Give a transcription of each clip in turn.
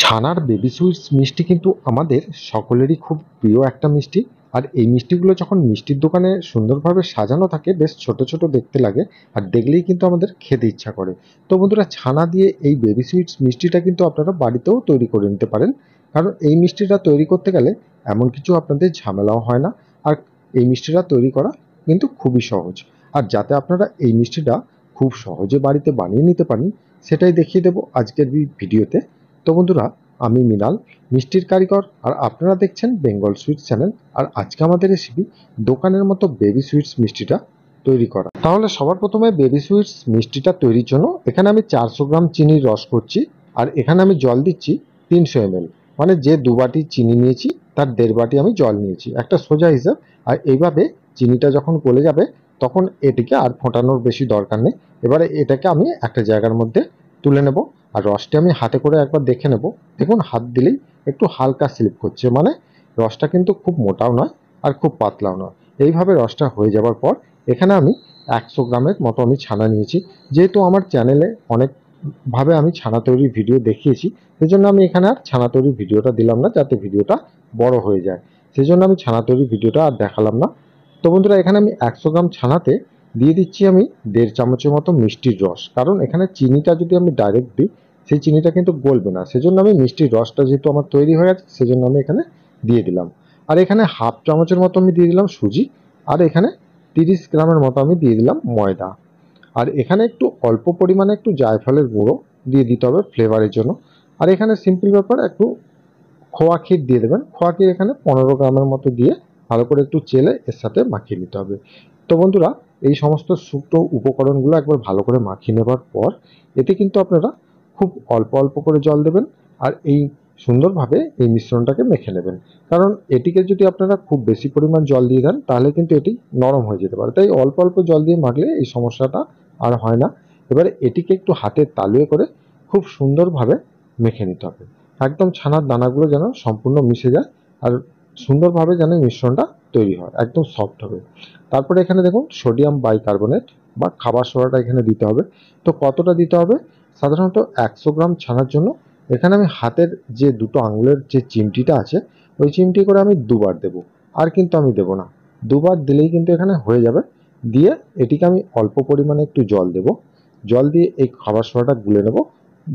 ছানার baby sweets মিষ্টি কিন্তু আমাদের সকলেরই খুব প্রিয় একটা মিষ্টি আর এই মিষ্টিগুলো যখন মিষ্টির দোকানে সুন্দরভাবে সাজানো থাকে বেশ ছোট ছোট দেখতে লাগে আর দেখলেই কিন্তু আমাদের খেতে ইচ্ছা করে তো বন্ধুরা ছানা দিয়ে এই বেবি সুইটস মিষ্টিটা কিন্তু আপনারা বাড়িতেও তৈরি করে নিতে পারেন কারণ এই মিষ্টিটা তৈরি করতে গেলে এমন কিছু আপনাদের ঝামেলাও হয় না আর এই মিষ্টিটা তৈরি করা কিন্তু খুবই সহজ আর যাতে আপনারা এই মিষ্টিটা খুব সহজে বাড়িতে বানিয়ে নিতে পারেন সেটাই দেখিয়ে দেবো আজকের ভিডিওতে তো বন্ধুরা আমি মিনাল মিষ্টির কারিগর আর আপনারা দেখছেন বেঙ্গল সুইটস চ্যানেল আর আজকে আমাদের রেসিপি দোকানের মতো বেবি সুইটস মিষ্টিটা তৈরি করা তাহলে সবার প্রথমে বেবি সুইটস মিষ্টিটা তৈরির জন্য এখানে আমি চারশো গ্রাম চিনির রস করছি আর এখানে আমি জল দিচ্ছি তিনশো এম মানে যে দু বাটি চিনি নিয়েছি তার দেড় বাটি আমি জল নিয়েছি একটা সোজা হিসাব আর এইভাবে চিনিটা যখন গলে যাবে তখন এটিকে আর ফোটানোর বেশি দরকার নেই এবারে এটাকে আমি একটা জায়গার মধ্যে তুলে নেব আর রসটি আমি হাতে করে একবার দেখে নেব দেখুন হাত দিলেই একটু হালকা স্লিপ করছে মানে রসটা কিন্তু খুব মোটাও নয় আর খুব পাতলাও নয় এইভাবে রসটা হয়ে যাওয়ার পর এখানে আমি একশো গ্রামের মতো আমি ছানা নিয়েছি যেহেতু আমার চ্যানেলে অনেকভাবে আমি ছানা তৈরির ভিডিও দেখিয়েছি সেই জন্য আমি এখানে আর ছানা তৈরির ভিডিওটা দিলাম না যাতে ভিডিওটা বড় হয়ে যায় সেই জন্য আমি ছানা তৈরির ভিডিওটা আর দেখালাম না তো বন্ধুরা এখানে আমি একশো গ্রাম ছানাতে দিয়ে দিচ্ছি আমি দেড় চামচের মতো মিষ্টির রস কারণ এখানে চিনিটা যদি আমি ডাইরেক্ট দিই সেই চিনিটা কিন্তু গলবে না সেজন্য আমি মিষ্টির রসটা যেহেতু আমার তৈরি হয়ে আছে সেজন্য আমি এখানে দিয়ে দিলাম আর এখানে হাফ চামচের মতো আমি দিয়ে দিলাম সুজি আর এখানে তিরিশ গ্রামের মতো আমি দিয়ে দিলাম ময়দা আর এখানে একটু অল্প পরিমাণে একটু জায়ফলের গুঁড়ো দিয়ে দিতে হবে ফ্লেভারের জন্য আর এখানে সিম্পল ব্যাপার একটু খোয়া ক্ষীর দিয়ে দেবেন খোয়া ক্ষীর এখানে পনেরো গ্রামের মতো দিয়ে ভালো করে একটু চেলে এর সাথে মাখিয়ে নিতে হবে তো বন্ধুরা এই সমস্ত শুকনো উপকরণগুলো একবার ভালো করে মাখিয়ে নেবার পর এতে কিন্তু আপনারা খুব অল্প অল্প করে জল দেবেন আর এই সুন্দরভাবে এই মিশ্রণটাকে মেখে নেবেন কারণ এটিকে যদি আপনারা খুব বেশি পরিমাণ জল দিয়ে দেন তাহলে কিন্তু এটি নরম হয়ে যেতে পারে তাই অল্প অল্প জল দিয়ে মাখলে এই সমস্যাটা আর হয় না এবারে এটিকে একটু হাতের তালুয়ে করে খুব সুন্দরভাবে মেখে নিতে হবে একদম ছানার দানাগুলো যেন সম্পূর্ণ মিশে যায় আর সুন্দরভাবে যেন মিশ্রণটা তৈরি হয় একদম সফট হবে তারপরে এখানে দেখুন সোডিয়াম বাইকার্বনেট বা খাবার সোডাটা এখানে দিতে হবে তো কতটা দিতে হবে সাধারণত একশো গ্রাম ছানার জন্য এখানে আমি হাতের যে দুটো আঙুলের যে চিমটিটা আছে ওই চিমটি করে আমি দুবার দেব আর কিন্তু আমি দেব না দুবার দিলেই কিন্তু এখানে হয়ে যাবে দিয়ে এটিকে আমি অল্প পরিমাণে একটু জল দেব জল দিয়ে এই খাবার সোডাটা গুলে নেব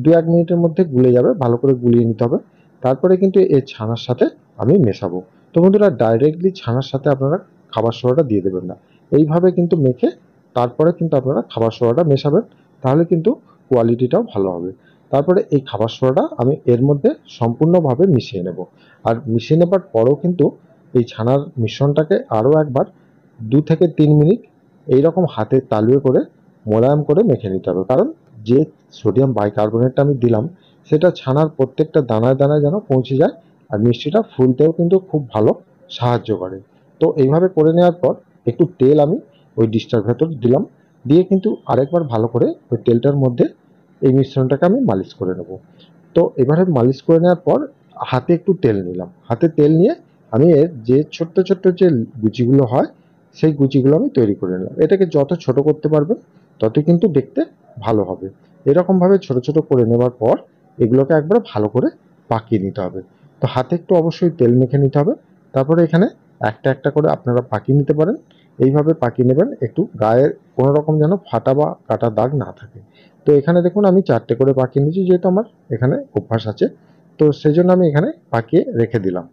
দু এক মিনিটের মধ্যে গুলে যাবে ভালো করে গুলিয়ে নিতে হবে তারপরে কিন্তু এই ছানার সাথে আমি মেশাবো তো বন্ধুরা ডাইরেক্টলি ছানার সাথে আপনারা খাবার সোয়াটা দিয়ে দেবেন না এইভাবে কিন্তু মেখে তারপরে কিন্তু আপনারা খাবার সোয়াটা মেশাবেন তাহলে কিন্তু কোয়ালিটিটাও ভালো হবে তারপরে এই খাবার সোয়াটা আমি এর মধ্যে সম্পূর্ণভাবে মিশিয়ে নেব আর মিশিয়ে নেবার পরেও কিন্তু এই ছানার মিশ্রণটাকে আরও একবার দু থেকে তিন মিনিট এই রকম হাতে তালুয়ে করে মোলায়াম করে মেখে নিতে হবে কারণ যে সোডিয়াম বাইকার্বনেটটা আমি দিলাম সেটা ছানার প্রত্যেকটা দানায় দানায় যেন পৌঁছে যায় আর মিষ্টিটা ফুলতেও কিন্তু খুব ভালো সাহায্য করে তো এইভাবে করে নেওয়ার পর একটু তেল আমি ওই ডিশটার ভেতর দিলাম দিয়ে কিন্তু আরেকবার ভালো করে ওই তেলটার মধ্যে এই মিশ্রণটাকে আমি মালিশ করে নেব তো এবারে মালিশ করে নেওয়ার পর হাতে একটু তেল নিলাম হাতে তেল নিয়ে আমি এর যে ছোট্ট ছোট্ট যে গুচিগুলো হয় সেই গুচিগুলো আমি তৈরি করে নিলাম এটাকে যত ছোট করতে পারবেন তত কিন্তু দেখতে ভালো হবে এরকমভাবে ছোট ছোট করে নেওয়ার পর এগুলোকে একবার ভালো করে পাকিয়ে নিতে হবে তো হাতে একটু অবশ্যই তেল মেখে নিতে হবে তারপরে এখানে একটা একটা করে আপনারা পাকিয়ে নিতে পারেন এইভাবে পাকিয়ে নেবেন একটু গায়ের কোনো রকম যেন ফাটা বা কাটা দাগ না থাকে তো এখানে দেখুন আমি চারটে করে পাকিয়ে নিয়েছি যেহেতু আমার এখানে অভ্যাস আছে তো সেই জন্য আমি এখানে পাকিয়ে রেখে দিলাম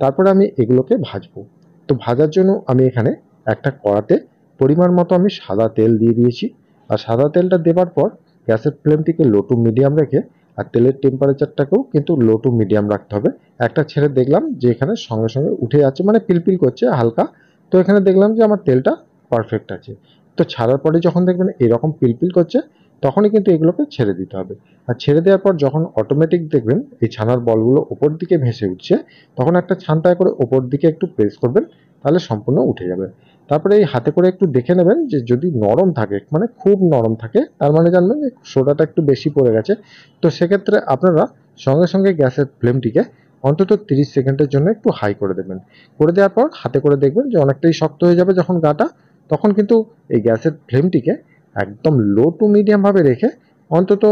তারপরে আমি এগুলোকে ভাজবো তো ভাজার জন্য আমি এখানে একটা কড়াতে পরিমাণ মতো আমি সাদা তেল দিয়ে দিয়েছি আর সাদা তেলটা দেবার পর গ্যাসের ফ্লেমটিকে লো টু মিডিয়াম রেখে আর তেলের টেম্পারেচারটাকেও কিন্তু লো টু মিডিয়াম রাখতে হবে একটা ছেড়ে দেখলাম যে এখানে সঙ্গে সঙ্গে উঠে যাচ্ছে মানে পিলপিল করছে হালকা তো এখানে দেখলাম যে আমার তেলটা পারফেক্ট আছে তো ছাড়ার পরে যখন দেখবেন এরকম পিলপিল করছে তখনই কিন্তু এগুলোকে ছেড়ে দিতে হবে আর ছেড়ে দেওয়ার পর যখন অটোমেটিক দেখবেন এই ছানার বলগুলো ওপর দিকে ভেসে উঠছে তখন একটা ছানটায় করে ওপর দিকে একটু প্রেস করবেন তাহলে সম্পূর্ণ উঠে যাবে তারপরে এই হাতে করে একটু দেখে নেবেন যে যদি নরম থাকে মানে খুব নরম থাকে তার মানে জানবেন যে সোডাটা একটু বেশি পড়ে গেছে তো সেক্ষেত্রে আপনারা সঙ্গে সঙ্গে গ্যাসের ফ্লেমটিকে অন্তত 30 সেকেন্ডের জন্য একটু হাই করে দেবেন করে দেওয়ার পর হাতে করে দেখবেন যে অনেকটাই শক্ত হয়ে যাবে যখন গাটা তখন কিন্তু এই গ্যাসের ফ্লেমটিকে একদম লো টু মিডিয়ামভাবে রেখে অন্তত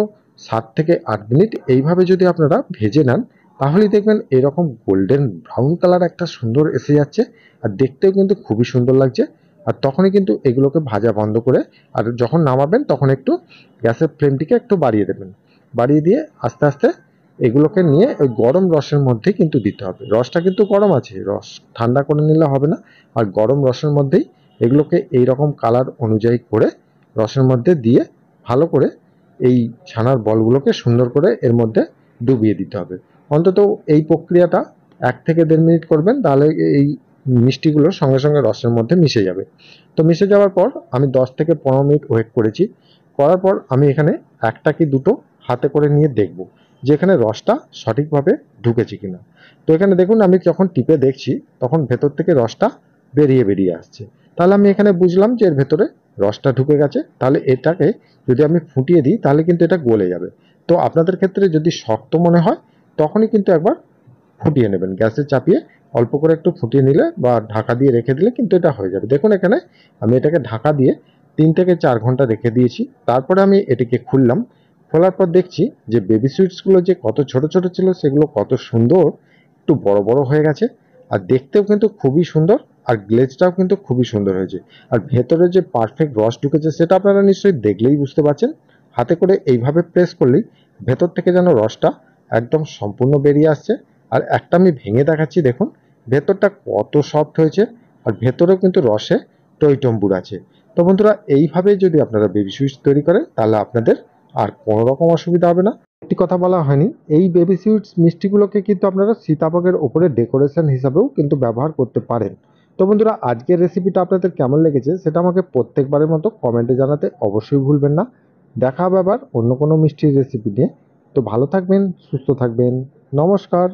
সাত থেকে আট মিনিট এইভাবে যদি আপনারা ভেজে নেন তাহলেই দেখবেন এরকম গোল্ডেন ব্রাউন কালার একটা সুন্দর এসে যাচ্ছে আর দেখতেও কিন্তু খুবই সুন্দর লাগছে আর তখনই কিন্তু এগুলোকে ভাজা বন্ধ করে আর যখন নামাবেন তখন একটু গ্যাসের ফ্লেমটিকে একটু বাড়িয়ে দেবেন বাড়িয়ে দিয়ে আস্তে আস্তে এগুলোকে নিয়ে ওই গরম রসের মধ্যে কিন্তু দিতে হবে রসটা কিন্তু গরম আছে রস ঠান্ডা করে নিলে হবে না আর গরম রসের মধ্যেই এগুলোকে এই রকম কালার অনুযায়ী করে রসের মধ্যে দিয়ে ভালো করে এই ছানার বলগুলোকে সুন্দর করে এর মধ্যে ডুবিয়ে দিতে হবে অন্তত এই প্রক্রিয়াটা এক থেকে দেড় মিনিট করবেন তাহলে এই মিষ্টিগুলো সঙ্গে সঙ্গে রসের মধ্যে মিশে যাবে তো মিশে যাওয়ার পর আমি 10 থেকে পনেরো মিনিট ওয়েট করেছি করার পর আমি এখানে একটা কি দুটো হাতে করে নিয়ে দেখব যে এখানে রসটা সঠিকভাবে ঢুকেছে কিনা তো এখানে দেখুন আমি যখন টিপে দেখছি তখন ভেতর থেকে রসটা বেরিয়ে বেরিয়ে আসছে তাহলে আমি এখানে বুঝলাম যে এর ভেতরে রসটা ঢুকে গেছে তাহলে এটাকে যদি আমি ফুটিয়ে দিই তাহলে কিন্তু এটা গলে যাবে তো আপনাদের ক্ষেত্রে যদি শক্ত মনে হয় তখনই কিন্তু একবার ফুটিয়ে নেবেন গ্যাসে চাপিয়ে অল্প করে একটু ফুটিয়ে নিলে বা ঢাকা দিয়ে রেখে দিলে কিন্তু এটা হয়ে যাবে দেখুন এখানে আমি এটাকে ঢাকা দিয়ে তিন থেকে চার ঘন্টা রেখে দিয়েছি তারপরে আমি এটিকে খুললাম খোলার পর দেখছি যে বেবি সুইটসগুলো যে কত ছোট ছোট ছিল সেগুলো কত সুন্দর একটু বড় বড় হয়ে গেছে আর দেখতেও কিন্তু খুবই সুন্দর আর গ্লেজটাও কিন্তু খুবই সুন্দর হয়েছে আর ভেতরে যে পারফেক্ট রস ঢুকেছে সেটা আপনারা নিশ্চয়ই দেখলেই বুঝতে পারছেন হাতে করে এইভাবে প্রেস করলেই ভেতর থেকে যেন রসটা একদম সম্পূর্ণ বেরিয়ে আসছে আর একটা আমি ভেঙে দেখাচ্ছি দেখুন ভেতরটা কত সফট হয়েছে আর ভেতরেও কিন্তু রসে টইটম্বুর আছে তো বন্ধুরা এইভাবে যদি আপনারা বেবি সুইচ তৈরি করেন তাহলে আপনাদের আর কোনো রকম অসুবিধা হবে না একটি কথা বলা হয়নি এই বেবি সুইটস মিষ্টিগুলোকে কিন্তু আপনারা সীতাভোগের ওপরে ডেকোরেশন হিসাবেও কিন্তু ব্যবহার করতে পারেন তো বন্ধুরা আজকের রেসিপিটা আপনাদের কেমন লেগেছে সেটা আমাকে প্রত্যেকবারের মতো কমেন্টে জানাতে অবশ্যই ভুলবেন না দেখা হবে আবার অন্য কোনো মিষ্টির রেসিপি নিয়ে তো ভালো থাকবেন সুস্থ থাকবেন নমস্কার